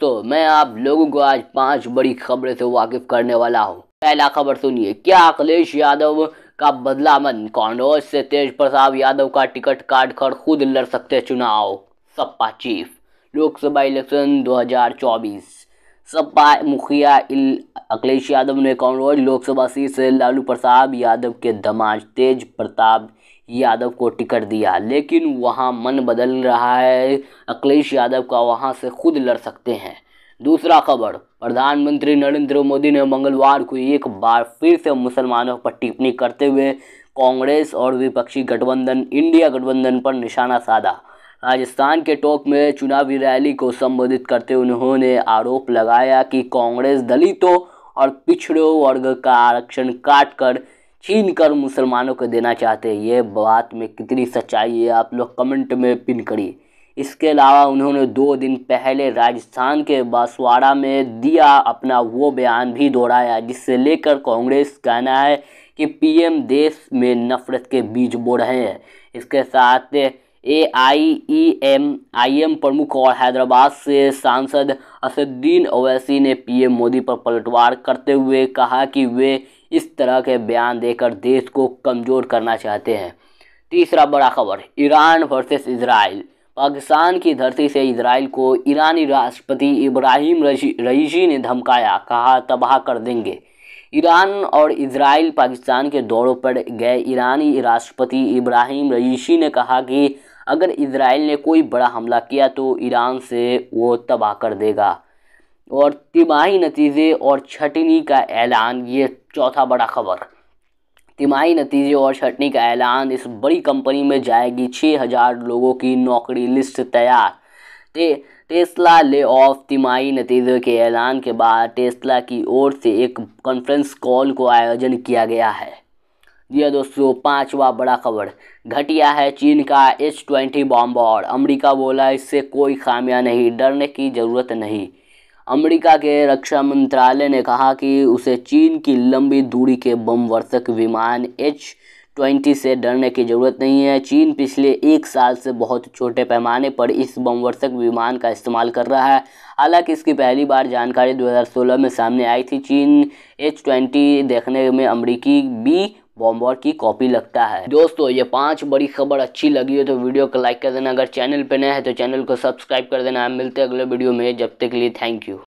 दोस्तों मैं आप लोगों को आज पांच बड़ी खबरें से वाकिफ करने वाला हूँ पहला खबर सुनिए क्या अखिलेश यादव का बदला मन कांग्रेस से तेज प्रताप यादव का टिकट काट कर खुद लड़ सकते चुनाव सपा चीफ लोकसभा इलेक्शन 2024 सपा मुखिया अखिलेश यादव ने कांग्रेस लोकसभा सीट से लालू प्रसाद यादव के दमाज तेज प्रताप यादव को टिकट दिया लेकिन वहाँ मन बदल रहा है अखिलेश यादव का वहाँ से खुद लड़ सकते हैं दूसरा खबर प्रधानमंत्री नरेंद्र मोदी ने मंगलवार को एक बार फिर से मुसलमानों पर टिप्पणी करते हुए कांग्रेस और विपक्षी गठबंधन इंडिया गठबंधन पर निशाना साधा राजस्थान के टोक में चुनावी रैली को संबोधित करते उन्होंने आरोप लगाया कि कांग्रेस दलितों और पिछड़ों वर्ग का आरक्षण काट कर छीन कर मुसलमानों को देना चाहते हैं ये बात में कितनी सच्चाई है आप लोग कमेंट में पिन करिए इसके अलावा उन्होंने दो दिन पहले राजस्थान के बांसवाड़ा में दिया अपना वो बयान भी दोहराया जिससे लेकर कांग्रेस कहना है कि पीएम देश में नफरत के बीज बो रहे हैं इसके साथ ए आई ई एम आई एम प्रमुख और हैदराबाद से सांसद असदुद्दीन ओवैसी ने पीएम मोदी पर पलटवार करते हुए कहा कि वे इस तरह के बयान देकर देश को कमज़ोर करना चाहते हैं तीसरा बड़ा खबर ईरान वर्सेस इसराइल पाकिस्तान की धरती से इसराइल को ईरानी राष्ट्रपति इब्राहिम रईसी ने धमकाया कहा तबाह कर देंगे ईरान और इसराइल पाकिस्तान के दौरों पर गए ईरानी राष्ट्रपति इब्राहिम रईसी ने कहा कि अगर इसराइल ने कोई बड़ा हमला किया तो ईरान से वो तबाह कर देगा और तिमाही नतीजे और छटनी का ऐलान ये चौथा बड़ा खबर तिमाही नतीजे और छटनी का ऐलान इस बड़ी कंपनी में जाएगी छः हज़ार लोगों की नौकरी लिस्ट तैयार ते, टेस्ला ले ऑफ तिमाही नतीजे के ऐलान के बाद टेस्ला की ओर से एक कॉन्फ्रेंस कॉल को आयोजन किया गया है यह दोस्तों पांचवा बड़ा खबर घटिया है चीन का एच ट्वेंटी बॉम्बॉर अमरीका बोला इससे कोई खामियां नहीं डरने की ज़रूरत नहीं अमेरिका के रक्षा मंत्रालय ने कहा कि उसे चीन की लंबी दूरी के वर्षक विमान एच ट्वेंटी से डरने की ज़रूरत नहीं है चीन पिछले एक साल से बहुत छोटे पैमाने पर इस बमवर्षक विमान का इस्तेमाल कर रहा है हालांकि इसकी पहली बार जानकारी 2016 में सामने आई थी चीन एच ट्वेंटी देखने में अमरीकी बी बॉम्बर की कॉपी लगता है दोस्तों ये पांच बड़ी खबर अच्छी लगी है तो वीडियो को लाइक कर देना अगर चैनल पे नया है तो चैनल को सब्सक्राइब कर देना मिलते हैं अगले वीडियो में जब तक के लिए थैंक यू